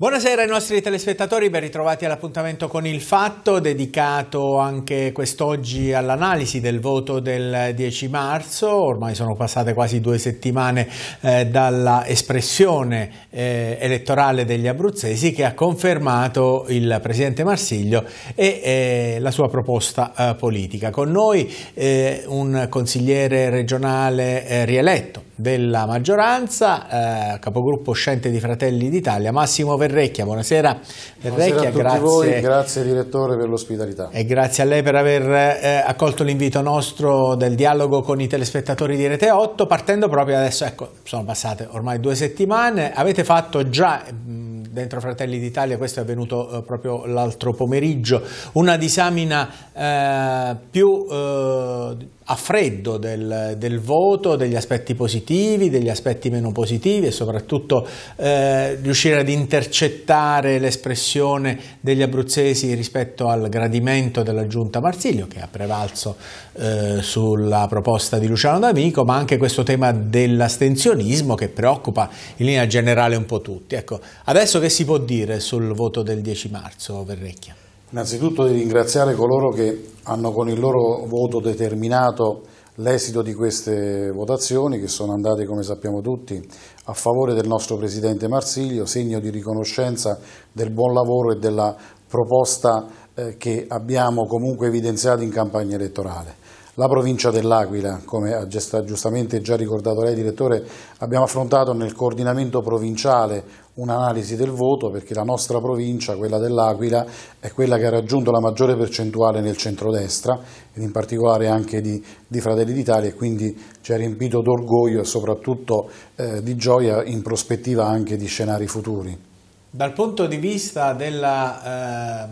Buonasera ai nostri telespettatori, ben ritrovati all'appuntamento con Il Fatto, dedicato anche quest'oggi all'analisi del voto del 10 marzo. Ormai sono passate quasi due settimane eh, dalla espressione eh, elettorale degli abruzzesi che ha confermato il presidente Marsiglio e eh, la sua proposta eh, politica. Con noi eh, un consigliere regionale eh, rieletto, della maggioranza, eh, capogruppo uscente di Fratelli d'Italia, Massimo Verrecchia. Buonasera, Verrecchia, Buonasera grazie, voi, grazie direttore per l'ospitalità. E grazie a lei per aver eh, accolto l'invito nostro del dialogo con i telespettatori di Rete 8, partendo proprio adesso, ecco, sono passate ormai due settimane, avete fatto già... Mh, mm, dentro Fratelli d'Italia, questo è avvenuto eh, proprio l'altro pomeriggio, una disamina eh, più eh, a freddo del, del, voto, degli aspetti positivi, degli aspetti meno positivi e soprattutto eh, riuscire ad intercettare l'espressione degli abruzzesi rispetto al gradimento della giunta Marsilio che ha prevalso eh, sulla proposta di Luciano D'Amico, ma anche questo tema dell'astensionismo che preoccupa in linea generale un po' tutti. Ecco, adesso che breve si può dire sul voto del 10 marzo, Verrecchia? Innanzitutto di ringraziare coloro che hanno con il loro voto determinato l'esito di queste votazioni che sono andate, come sappiamo tutti, a favore del nostro Presidente Marsiglio, segno di riconoscenza del buon lavoro e della proposta eh, che abbiamo comunque evidenziato in campagna elettorale. La provincia dell'Aquila, come ha giustamente già ricordato lei direttore, abbiamo affrontato nel coordinamento provinciale un'analisi del voto perché la nostra provincia, quella dell'Aquila, è quella che ha raggiunto la maggiore percentuale nel centrodestra ed in particolare anche di, di Fratelli d'Italia e quindi ci ha riempito d'orgoglio e soprattutto eh, di gioia in prospettiva anche di scenari futuri. Dal punto di vista della eh,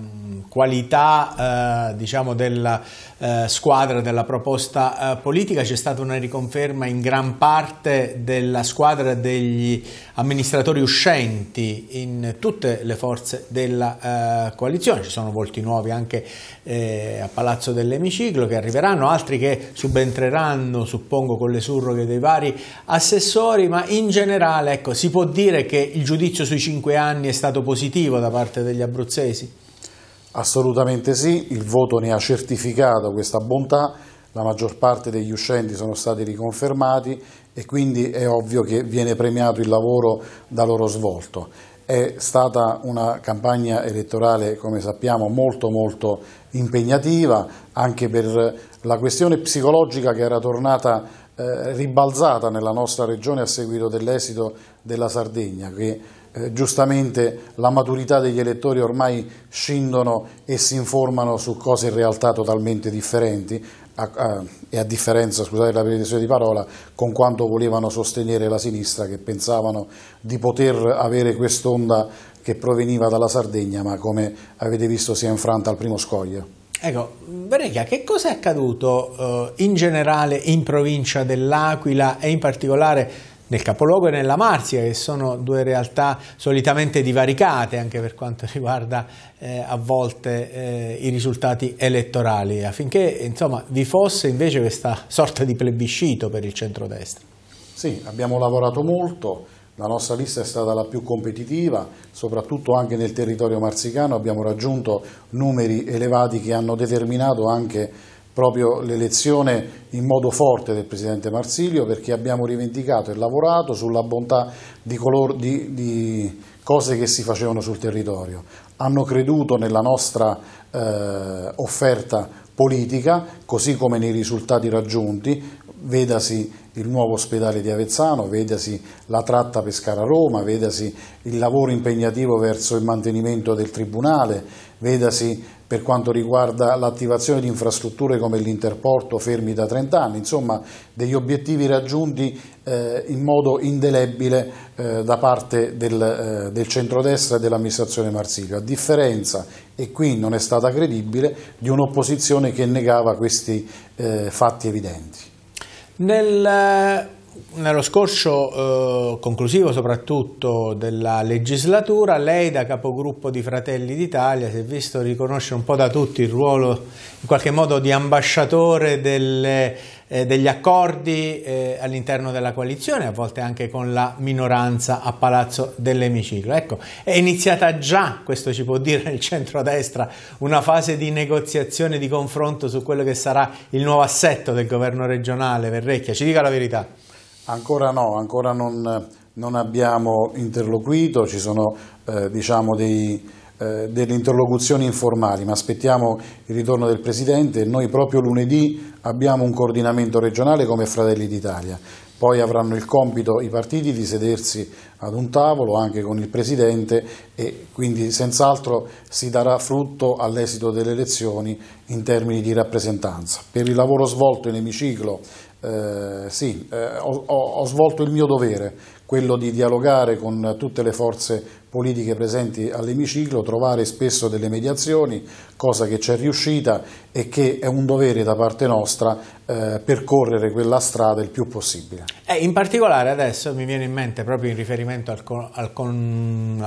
qualità eh, diciamo della eh, squadra, della proposta eh, politica, c'è stata una riconferma in gran parte della squadra degli amministratori uscenti in tutte le forze della eh, coalizione. Ci sono volti nuovi anche eh, a Palazzo dell'Emiciclo che arriveranno, altri che subentreranno, suppongo, con le surroghe dei vari assessori, ma in generale ecco, si può dire che il giudizio sui cinque anni Giovanni è stato positivo da parte degli abruzzesi? Assolutamente sì, il voto ne ha certificato questa bontà, la maggior parte degli uscenti sono stati riconfermati e quindi è ovvio che viene premiato il lavoro da loro svolto. È stata una campagna elettorale, come sappiamo, molto molto impegnativa anche per la questione psicologica che era tornata eh, ribalzata nella nostra regione a seguito dell'esito della Sardegna, che eh, giustamente la maturità degli elettori ormai scindono e si informano su cose in realtà totalmente differenti a, a, e a differenza, scusate la ripetizione di parola, con quanto volevano sostenere la sinistra che pensavano di poter avere quest'onda che proveniva dalla Sardegna ma come avete visto si è infranta al primo scoglio. Ecco, Verrecchia, che cosa è accaduto eh, in generale in provincia dell'Aquila e in particolare nel capoluogo e nella Marzia, che sono due realtà solitamente divaricate anche per quanto riguarda eh, a volte eh, i risultati elettorali, affinché insomma, vi fosse invece questa sorta di plebiscito per il centrodestra. Sì, abbiamo lavorato molto, la nostra lista è stata la più competitiva, soprattutto anche nel territorio marzicano abbiamo raggiunto numeri elevati che hanno determinato anche proprio l'elezione in modo forte del Presidente Marsilio perché abbiamo rivendicato e lavorato sulla bontà di, color, di, di cose che si facevano sul territorio. Hanno creduto nella nostra eh, offerta politica, così come nei risultati raggiunti, vedasi il nuovo ospedale di Avezzano, vedasi la tratta Pescara-Roma, vedasi il lavoro impegnativo verso il mantenimento del Tribunale, vedasi per quanto riguarda l'attivazione di infrastrutture come l'Interporto fermi da 30 anni, insomma degli obiettivi raggiunti eh, in modo indelebile eh, da parte del, eh, del centrodestra e dell'amministrazione Marsilio, a differenza, e qui non è stata credibile, di un'opposizione che negava questi eh, fatti evidenti nel eh, nello scorcio eh, conclusivo soprattutto della legislatura, lei da capogruppo di Fratelli d'Italia si è visto riconoscere un po' da tutti il ruolo in qualche modo di ambasciatore delle, eh, degli accordi eh, all'interno della coalizione, a volte anche con la minoranza a Palazzo dell'Emiciclo. Ecco, è iniziata già, questo ci può dire il destra una fase di negoziazione, di confronto su quello che sarà il nuovo assetto del governo regionale, Verrecchia, ci dica la verità. Ancora no, ancora non, non abbiamo interloquito, ci sono eh, diciamo dei, eh, delle interlocuzioni informali, ma aspettiamo il ritorno del Presidente e noi proprio lunedì abbiamo un coordinamento regionale come Fratelli d'Italia. Poi avranno il compito i partiti di sedersi ad un tavolo anche con il Presidente e quindi senz'altro si darà frutto all'esito delle elezioni in termini di rappresentanza. Per il lavoro svolto in emiciclo eh, sì, eh, ho, ho, svolto il mio dovere, quello di dialogare con tutte le forze politiche presenti all'emiciclo, trovare spesso delle mediazioni, cosa che ci è riuscita e che è un dovere da parte nostra eh, percorrere quella strada il più possibile. Eh, in particolare adesso mi viene in mente proprio in riferimento al, al,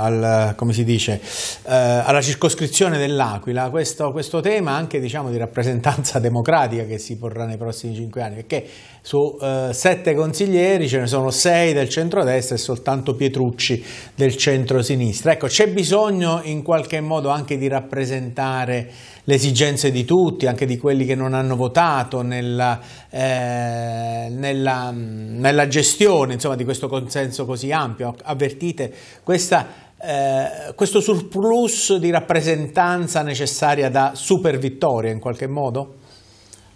al, dice, eh, alla circoscrizione dell'Aquila questo, questo, tema anche diciamo, di rappresentanza democratica che si porrà nei prossimi cinque anni perché su eh, sette consiglieri ce ne sono sei del centro-destra e soltanto Pietrucci del centro-sinistra. Ecco c'è bisogno in qualche modo anche di rappresentare le esigenze di tutti, anche di quelli che non hanno votato nella, eh, nella, mm, nella gestione insomma, di questo consenso così ampio. Avvertite questa eh, questo surplus di rappresentanza necessaria da super vittoria in qualche modo?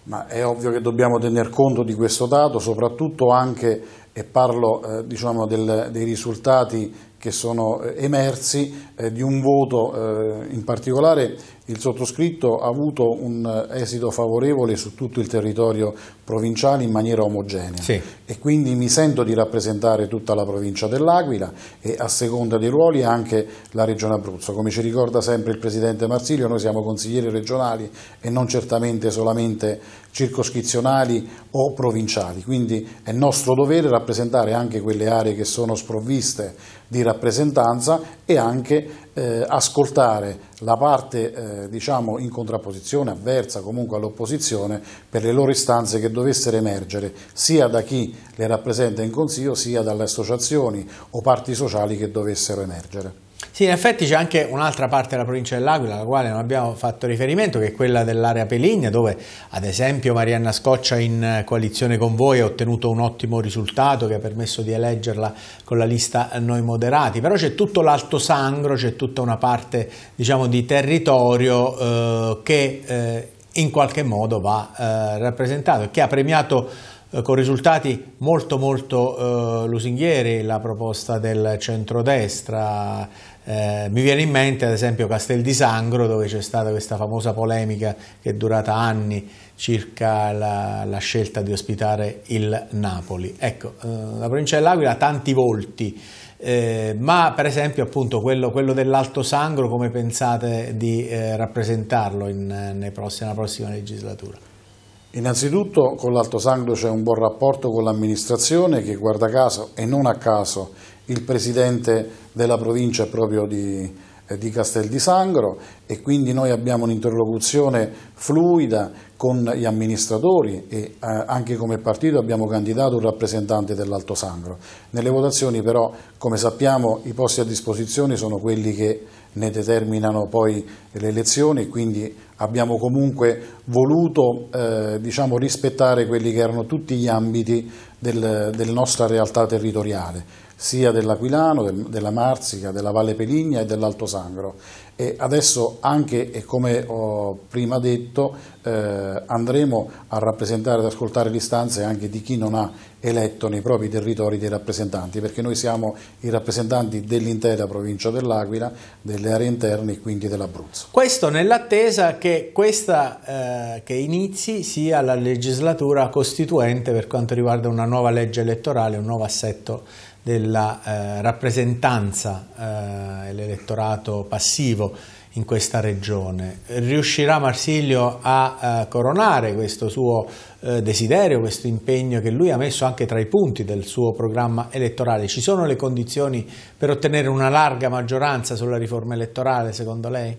Ma è ovvio che dobbiamo tener conto di questo dato, soprattutto anche, e parlo eh, diciamo del, dei risultati che sono eh, emersi eh, di un voto, eh, in particolare il sottoscritto ha avuto un esito favorevole su tutto il territorio provinciale in maniera omogenea sì. e quindi mi sento di rappresentare tutta la provincia dell'Aquila e a seconda dei ruoli anche la regione Abruzzo. Come ci ricorda sempre il Presidente Marsilio, noi siamo consiglieri regionali e non certamente solamente circoscrizionali o provinciali, quindi è nostro dovere rappresentare anche quelle aree che sono sprovviste di rappresentanza e anche eh, ascoltare la parte eh, diciamo in contrapposizione, avversa comunque all'opposizione per le loro istanze che dovessero emergere sia da chi le rappresenta in Consiglio sia dalle associazioni o parti sociali che dovessero emergere. Sì, in effetti c'è anche un'altra parte della provincia dell'Aquila alla quale non abbiamo fatto riferimento, che è quella dell'area Peligna, dove ad esempio Marianna Scoccia in coalizione con voi ha ottenuto un ottimo risultato che ha permesso di eleggerla con la lista Noi Moderati, però c'è tutto l'Alto Sangro, c'è tutta una parte diciamo, di territorio eh, che eh, in qualche modo va eh, rappresentato e che ha premiato eh, con risultati molto molto eh, lusinghieri la proposta del centrodestra eh, mi viene in mente ad esempio Castel di Sangro dove c'è stata questa famosa polemica che è durata anni circa la, la scelta di ospitare il Napoli. Ecco, eh, la provincia dell'Aquila ha tanti volti, eh, ma per esempio appunto quello, quello dell'Alto Sangro come pensate di eh, rappresentarlo in, prossimi, nella prossima legislatura? Innanzitutto con l'Alto Sangro c'è un buon rapporto con l'amministrazione che guarda caso e non a caso il presidente della provincia proprio di, eh, di Castel di Sangro e quindi noi abbiamo un'interlocuzione fluida con gli amministratori e eh, anche come partito abbiamo candidato un rappresentante dell'Alto Sangro. Nelle votazioni però, come sappiamo, i posti a disposizione sono quelli che ne determinano poi le elezioni, quindi abbiamo comunque voluto eh, diciamo, rispettare quelli che erano tutti gli ambiti del, del nostra realtà territoriale sia dell'Aquilano, del, della Marsica, della Valle Peligna e dell'Alto Sangro. E adesso anche, come ho prima detto, eh, andremo a rappresentare ad ascoltare le istanze anche di chi non ha eletto nei propri territori dei rappresentanti, perché noi siamo i rappresentanti dell'intera provincia dell'Aquila, delle aree interne e quindi dell'Abruzzo. Questo nell'attesa che questa eh, che inizi sia la legislatura costituente per quanto riguarda una nuova legge elettorale, un nuovo assetto della eh, rappresentanza, eh, l'elettorato passivo in questa regione. Riuscirà Marsilio a eh, coronare questo suo eh, desiderio, questo impegno che lui ha messo anche tra i punti del suo programma elettorale? Ci sono le condizioni per ottenere una larga maggioranza sulla riforma elettorale, secondo lei?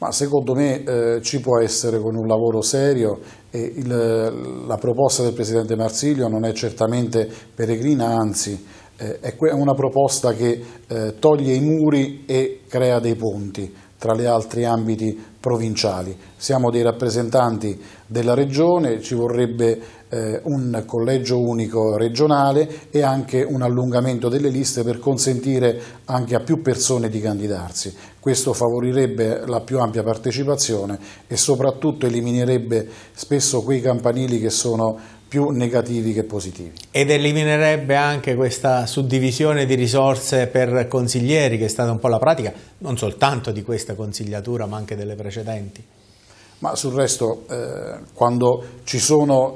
Ma secondo me eh, ci può essere con un lavoro serio e il, la proposta del Presidente Marsilio non è certamente peregrina, anzi eh, è una proposta che eh, toglie i muri e crea dei ponti tra gli altri ambiti provinciali. Siamo dei rappresentanti della regione, ci vorrebbe eh, un collegio unico regionale e anche un allungamento delle liste per consentire anche a più persone di candidarsi. Questo favorirebbe la più ampia partecipazione e soprattutto eliminerebbe spesso quei campanili che sono più negativi che positivi. Ed eliminerebbe anche questa suddivisione di risorse per consiglieri, che è stata un po' la pratica, non soltanto di questa consigliatura, ma anche delle precedenti. Ma sul resto, eh, quando ci sono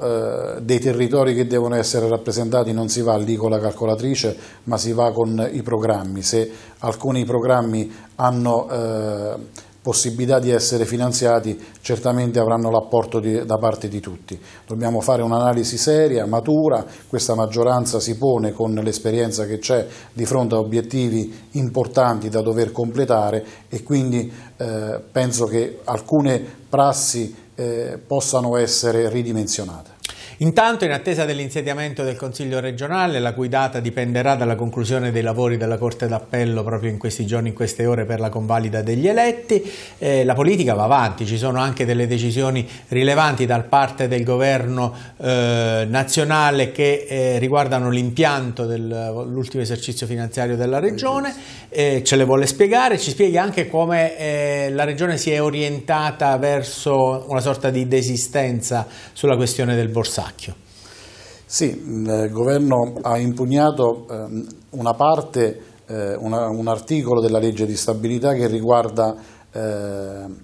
eh, dei territori che devono essere rappresentati, non si va lì con la calcolatrice, ma si va con i programmi. Se alcuni programmi hanno... Eh, possibilità di essere finanziati certamente avranno l'apporto da parte di tutti. Dobbiamo fare un'analisi seria, matura, questa maggioranza si pone con l'esperienza che c'è di fronte a obiettivi importanti da dover completare e quindi eh, penso che alcune prassi eh, possano essere ridimensionate. Intanto, in attesa dell'insediamento del Consiglio regionale, la cui data dipenderà dalla conclusione dei lavori della Corte d'Appello proprio in questi giorni, in queste ore, per la convalida degli eletti, eh, la politica va avanti, ci sono anche delle decisioni rilevanti da parte del governo eh, nazionale che eh, riguardano l'impianto dell'ultimo esercizio finanziario della regione, eh, ce le vuole spiegare, ci spieghi anche come eh, la regione si è orientata verso una sorta di desistenza sulla questione del borsario. Sacchio. Sì, il governo ha impugnato ehm, una parte, eh, un articolo della legge di stabilità che riguarda ehm,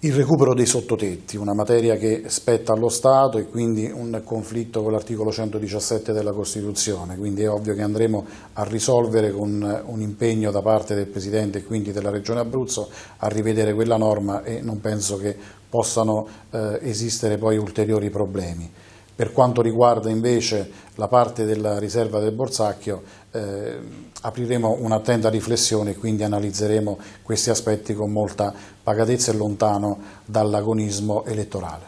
il recupero dei sottotetti, una materia che spetta allo Stato e quindi un conflitto con l'articolo 117 della Costituzione, quindi è ovvio che andremo a risolvere con un impegno da parte del Presidente e quindi della Regione Abruzzo a rivedere quella norma e non penso che possano eh, esistere poi ulteriori problemi. Per quanto riguarda invece la parte della riserva del Borsacchio, eh, apriremo un'attenta riflessione e quindi analizzeremo questi aspetti con molta pagatezza e lontano dall'agonismo elettorale.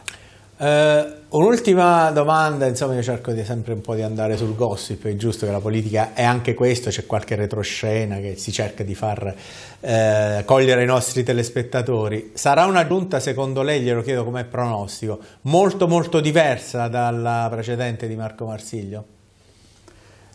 Eh, Un'ultima domanda, insomma io cerco di, sempre un po' di andare sul gossip, è giusto che la politica è anche questo, c'è qualche retroscena che si cerca di far eh, cogliere i nostri telespettatori. Sarà una giunta, secondo lei, glielo chiedo come pronostico, molto molto diversa dalla precedente di Marco Marsiglio?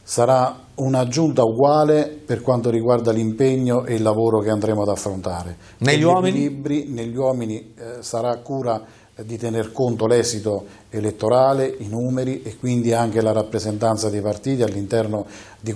Sarà una giunta uguale per quanto riguarda l'impegno e il lavoro che andremo ad affrontare. Negli, uomini? negli uomini eh, sarà cura di tener conto l'esito elettorale, i numeri e quindi anche la rappresentanza dei partiti all'interno eh,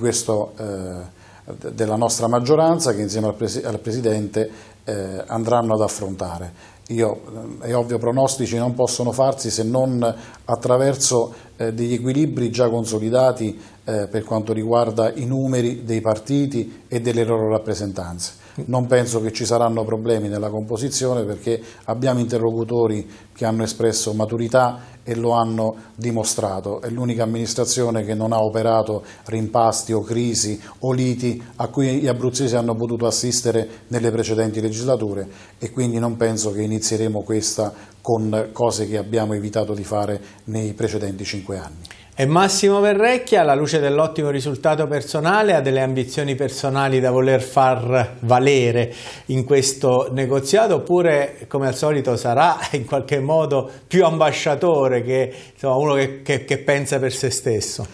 della nostra maggioranza che insieme al, pres al Presidente eh, andranno ad affrontare. Io, è ovvio, pronostici non possono farsi se non attraverso eh, degli equilibri già consolidati eh, per quanto riguarda i numeri dei partiti e delle loro rappresentanze. Non penso che ci saranno problemi nella composizione perché abbiamo interlocutori che hanno espresso maturità e lo hanno dimostrato. È l'unica amministrazione che non ha operato rimpasti o crisi o liti a cui gli abruzzesi hanno potuto assistere nelle precedenti legislature e quindi non penso che inizieremo questa con cose che abbiamo evitato di fare nei precedenti cinque anni. E Massimo Verrecchia, alla luce dell'ottimo risultato personale, ha delle ambizioni personali da voler far valere in questo negoziato oppure, come al solito, sarà in qualche modo più ambasciatore che insomma, uno che, che, che pensa per se stesso?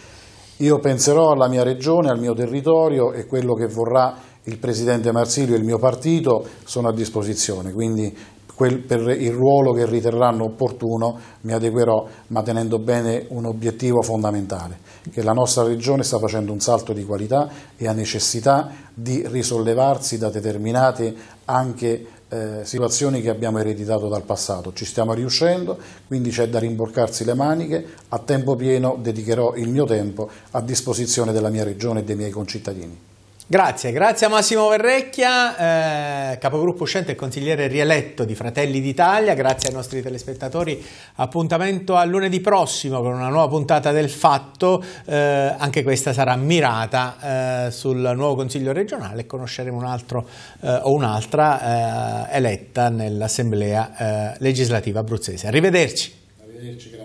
Io penserò alla mia regione, al mio territorio e quello che vorrà il Presidente Marsilio e il mio partito sono a disposizione, quindi Quel, per il ruolo che riterranno opportuno mi adeguerò, ma tenendo bene un obiettivo fondamentale, che la nostra regione sta facendo un salto di qualità e ha necessità di risollevarsi da determinate anche eh, situazioni che abbiamo ereditato dal passato. Ci stiamo riuscendo, quindi c'è da rimborcarsi le maniche, a tempo pieno dedicherò il mio tempo a disposizione della mia regione e dei miei concittadini. Grazie, grazie a Massimo Verrecchia, eh, capogruppo uscente e consigliere rieletto di Fratelli d'Italia, grazie ai nostri telespettatori, appuntamento a lunedì prossimo con una nuova puntata del Fatto, eh, anche questa sarà mirata eh, sul nuovo Consiglio regionale e conosceremo un altro eh, o un'altra eh, eletta nell'Assemblea eh, legislativa abruzzese. Arrivederci. Arrivederci